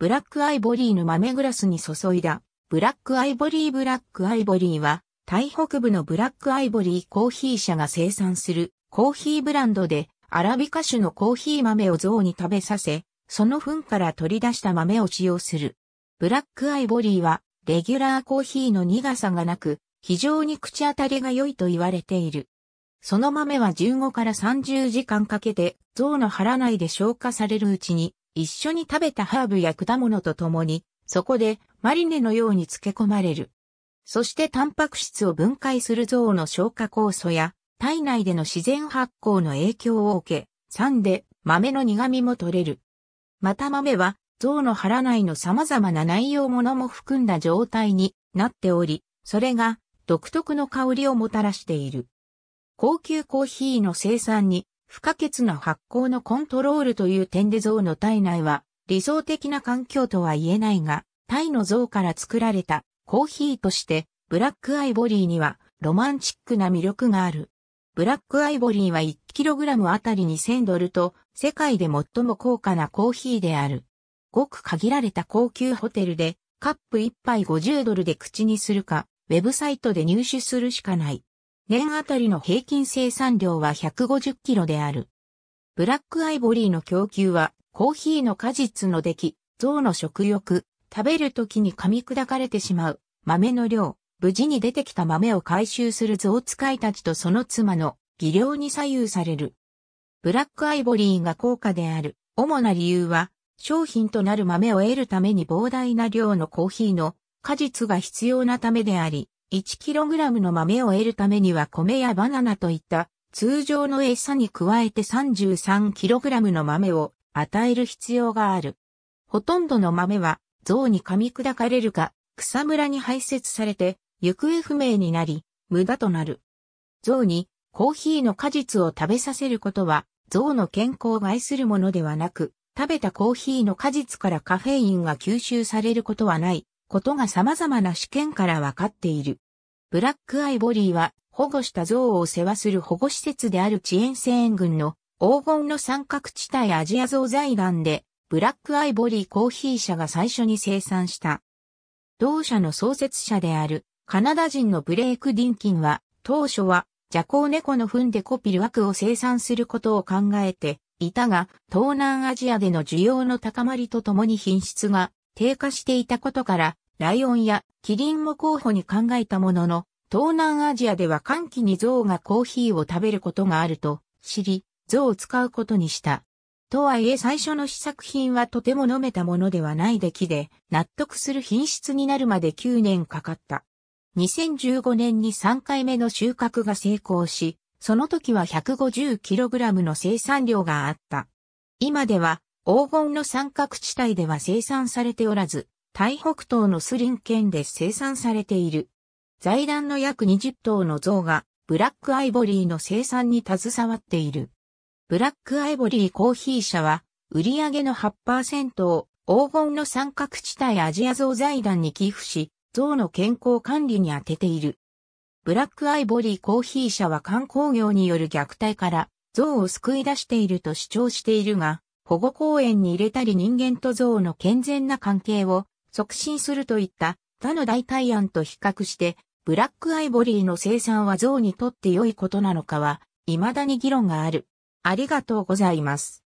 ブラックアイボリーの豆グラスに注いだ、ブラックアイボリーブラックアイボリーは、タイ北部のブラックアイボリーコーヒー社が生産するコーヒーブランドで、アラビカ種のコーヒー豆を象に食べさせ、その糞から取り出した豆を使用する。ブラックアイボリーは、レギュラーコーヒーの苦さがなく、非常に口当たりが良いと言われている。その豆は15から30時間かけて、象の腹内で消化されるうちに、一緒に食べたハーブや果物と共に、そこでマリネのように漬け込まれる。そしてタンパク質を分解する像の消化酵素や体内での自然発酵の影響を受け、酸で豆の苦味も取れる。また豆はウの腹内の様々な内容物も含んだ状態になっており、それが独特の香りをもたらしている。高級コーヒーの生産に不可欠な発酵のコントロールという点で象の体内は理想的な環境とは言えないが、タイの象から作られたコーヒーとしてブラックアイボリーにはロマンチックな魅力がある。ブラックアイボリーは 1kg あたり2000ドルと世界で最も高価なコーヒーである。ごく限られた高級ホテルでカップ1杯50ドルで口にするか、ウェブサイトで入手するしかない。年あたりの平均生産量は150キロである。ブラックアイボリーの供給は、コーヒーの果実の出来、象の食欲、食べる時に噛み砕かれてしまう、豆の量、無事に出てきた豆を回収する象使いたちとその妻の技量に左右される。ブラックアイボリーが高価である、主な理由は、商品となる豆を得るために膨大な量のコーヒーの果実が必要なためであり、1kg の豆を得るためには米やバナナといった通常の餌に加えて 33kg の豆を与える必要がある。ほとんどの豆は象に噛み砕かれるか草むらに排泄されて行方不明になり無駄となる。象にコーヒーの果実を食べさせることは象の健康を害するものではなく食べたコーヒーの果実からカフェインが吸収されることはないことが様々な試験からわかっている。ブラックアイボリーは保護した象を世話する保護施設である遅延性援軍の黄金の三角地帯アジア象財団でブラックアイボリーコーヒー社が最初に生産した。同社の創設者であるカナダ人のブレイク・ディンキンは当初は邪行猫の糞でコピルワクを生産することを考えていたが東南アジアでの需要の高まりとともに品質が低下していたことからライオンやキリンも候補に考えたものの、東南アジアでは寒気に象がコーヒーを食べることがあると知り、象を使うことにした。とはいえ最初の試作品はとても飲めたものではない出来で、納得する品質になるまで9年かかった。2015年に3回目の収穫が成功し、その時は 150kg の生産量があった。今では黄金の三角地帯では生産されておらず、台北東のスリン県で生産されている。財団の約20頭の像がブラックアイボリーの生産に携わっている。ブラックアイボリーコーヒー社は売上げの8%を黄金の三角地帯アジア像財団に寄付し、像の健康管理に充てている。ブラックアイボリーコーヒー社は観光業による虐待から像を救い出していると主張しているが、保護公園に入れたり人間と像の健全な関係を促進するといった他の代替案と比較して、ブラックアイボリーの生産は象にとって良いことなのかは、未だに議論がある。ありがとうございます。